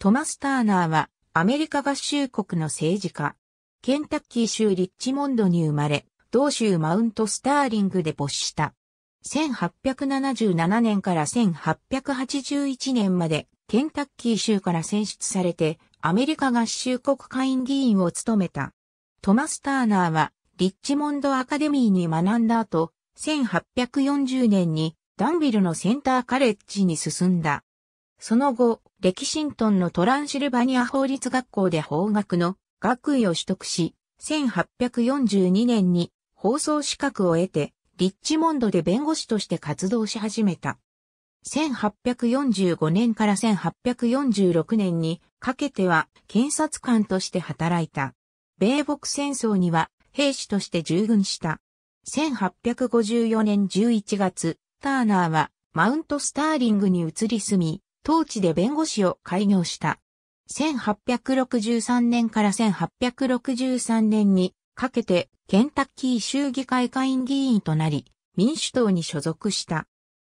トマス・ターナーはアメリカ合衆国の政治家。ケンタッキー州リッチモンドに生まれ、同州マウントスターリングで没した。1877年から1881年までケンタッキー州から選出されてアメリカ合衆国下院議員を務めた。トマス・ターナーはリッチモンドアカデミーに学んだ後、1840年にダンビルのセンターカレッジに進んだ。その後、レキシントンのトランシルバニア法律学校で法学の学位を取得し、1842年に放送資格を得て、リッチモンドで弁護士として活動し始めた。1845年から1846年にかけては検察官として働いた。米北戦争には兵士として従軍した。1854年11月、ターナーはマウントスターリングに移り住み、当地で弁護士を開業した。1863年から1863年にかけてケンタッキー州議会会議員となり、民主党に所属した。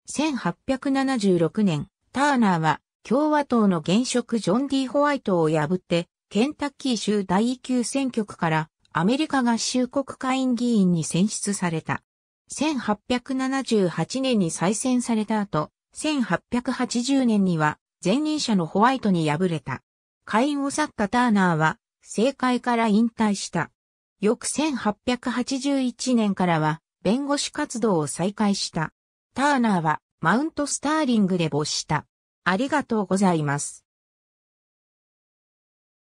1876年、ターナーは共和党の現職ジョン・ディ・ホワイトを破って、ケンタッキー州第級選挙区からアメリカ合衆国会員議員に選出された。1878年に再選された後、1880年には前任者のホワイトに敗れた。会員を去ったターナーは政界から引退した。翌1881年からは弁護士活動を再開した。ターナーはマウントスターリングで没した。ありがとうございます。